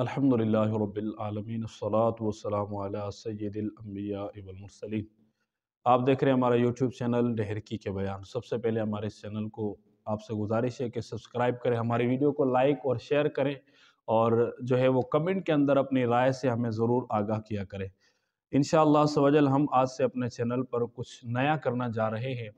अल्हम्दुलिल्लाह रब्बिल आलमीन अस्सलातु वस्सलामु अला सय्यदिल आप देख रहे हैं हमारा यूट्यूब चैनल डहरकी के बयान सबसे पहले हमारे इस चैनल को आपसे गुजारिश है कि सब्सक्राइब करें हमारी वीडियो को लाइक और शेयर करें और जो है वो कमेंट के अंदर अपनी राय से हमें ज़रूर आगाह किया करें इन शजल हम आज से अपने चैनल पर कुछ नया करना जा रहे हैं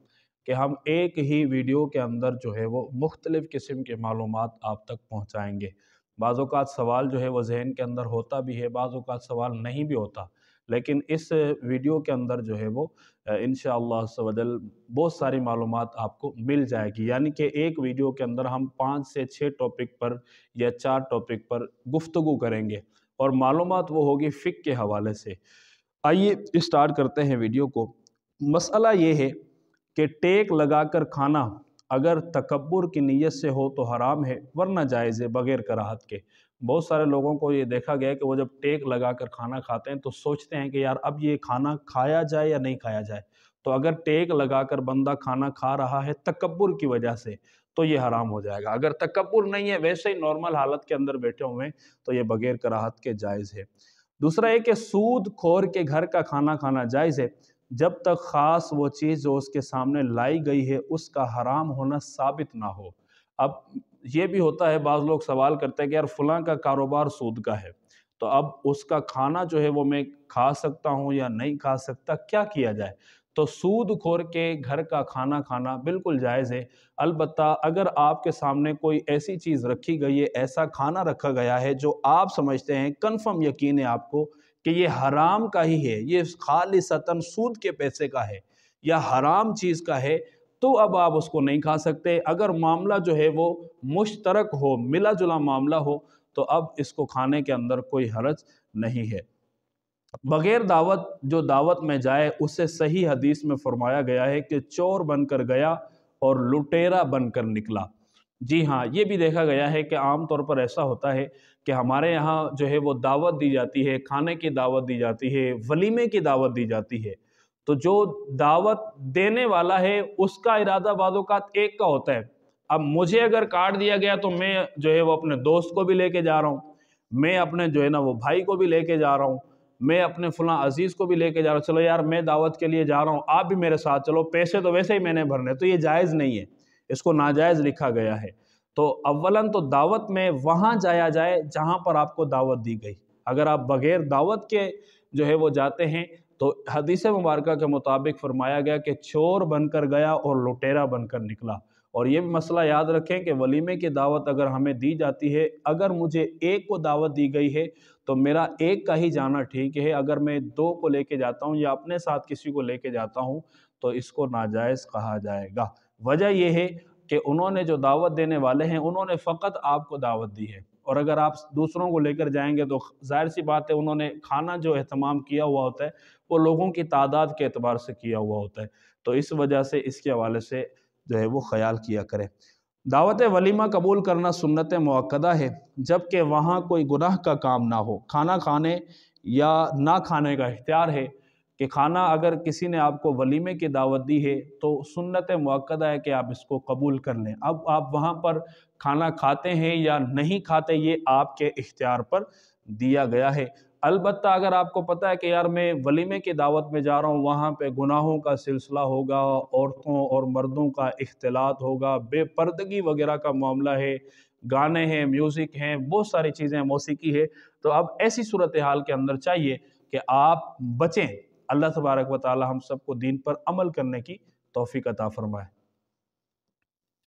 कि हम एक ही वीडियो के अंदर जो है वो मुख्तलिफ़ किस्म के मालूम आप तक पहुँचाएँगे बाज़ात सवाल जो है वह जहन के अंदर होता भी है बाज़ात सवाल नहीं भी होता लेकिन इस वीडियो के अंदर जो है वो इन शजल बहुत सारी मालूम आपको मिल जाएगी यानी कि एक वीडियो के अंदर हम पाँच से छः टॉपिक पर या चार टॉपिक पर गुफ्तु करेंगे और मालूम वो होगी फ़िक के हवाले से आइए स्टार्ट करते हैं वीडियो को मसला ये है कि टेक लगा कर खाना अगर तकबर की नीयत से हो तो हराम है वरना जायज़ है बग़ैर कराहत के बहुत सारे लोगों को ये देखा गया कि वो जब टेक लगा कर खाना खाते हैं तो सोचते हैं कि यार अब ये खाना खाया जाए या नहीं खाया जाए तो अगर टेक लगा कर बंदा खाना खा रहा है तकबर की वजह से तो ये हराम हो जाएगा अगर तकबर नहीं है वैसे ही नॉर्मल हालत के अंदर बैठे हुए हैं तो ये बग़ैर कराहत के जायज़ है दूसरा है कि सूद खोर के घर का खाना खाना जायज़ है जब तक ख़ास वो चीज़ जो उसके सामने लाई गई है उसका हराम होना साबित ना हो अब ये भी होता है बाज़ लोग सवाल करते हैं कि यार फलां का कारोबार सूद का है तो अब उसका खाना जो है वो मैं खा सकता हूँ या नहीं खा सकता क्या किया जाए तो सूद खोर के घर का खाना खाना बिल्कुल जायज़ है अलबत् अगर आपके सामने कोई ऐसी चीज़ रखी गई है ऐसा खाना रखा गया है जो आप समझते हैं कन्फर्म यकीन है आपको कि ये हराम का ही है ये खाली सतन सूद के पैसे का है या हराम चीज़ का है तो अब आप उसको नहीं खा सकते अगर मामला जो है वो मुश्तरक हो मिला जुला मामला हो तो अब इसको खाने के अंदर कोई हरज नहीं है बग़ैर दावत जो दावत में जाए उसे सही हदीस में फरमाया गया है कि चोर बनकर गया और लुटेरा बनकर निकला जी हाँ ये भी देखा गया है कि आम तौर पर ऐसा होता है कि हमारे यहाँ जो है वो दावत दी जाती है खाने की दावत दी जाती है वलीमे की दावत दी जाती है तो जो दावत देने वाला है उसका इरादा बाद एक का होता है अब मुझे अगर काट दिया गया तो मैं जो है वो अपने दोस्त को भी लेके जा रहा हूँ मैं अपने जो है ना वो भाई को भी लेके जा रहा हूँ मैं अपने फलां अजीज़ को भी लेके जा रहा हूँ चलो यार मैं दावत के लिए जा रहा हूँ आप भी मेरे साथ चलो पैसे तो वैसे ही मैंने भरने तो ये जायज़ नहीं है इसको नाजायज़ लिखा गया है तो अवला तो दावत में वहाँ जाया जाए जहाँ पर आपको दावत दी गई अगर आप बग़ैर दावत के जो है वो जाते हैं तो हदीस मुबारक के मुताबिक फरमाया गया कि चोर बनकर गया और लुटेरा बनकर निकला और ये भी मसला याद रखें कि वलीमे की दावत अगर हमें दी जाती है अगर मुझे एक को दावत दी गई है तो मेरा एक का ही जाना ठीक है अगर मैं दो को लेके जाता हूँ या अपने साथ किसी को लेके जाता हूँ तो इसको नाजायज़ कहा जाएगा वजह यह है कि उन्होंने जो दावत देने वाले हैं उन्होंने फ़कत आपको दावत दी है और अगर आप दूसरों को लेकर जाएंगे तो जाहिर सी बात है उन्होंने खाना जो अहतमाम किया हुआ होता है वो लोगों की तादाद के अतबार से किया हुआ होता है तो इस वजह से इसके हवाले से जो है वो ख्याल किया करें दावत वलीमा कबूल करना सुन्नत मौक़दा है जबकि वहाँ कोई गुनाह का काम ना हो खाना खाने या ना खाने का इख्तियार है कि खाना अगर किसी ने आपको वलीमे की दावत दी है तो सुन्नत मौक़दा है कि आप इसको कबूल कर लें अब आप वहाँ पर खाना खाते हैं या नहीं खाते ये आपके इख्तियार पर दिया गया है अलबत् अगर आपको पता है कि यार मैं वलीमे की दावत में जा रहा हूँ वहाँ पे गुनाहों का सिलसिला होगा औरतों और मर्दों का इख्तलात होगा बेपर्दगी वगैरह का मामला है गाने हैं म्यूज़िक हैं बहुत सारी चीज़ें मौसीकी है तो अब ऐसी सूरत हाल के अंदर चाहिए कि आप बचें अल्लाह तबारक व ताली हम सबको दीन पर अमल करने की तोफ़ी अता फ़रमाए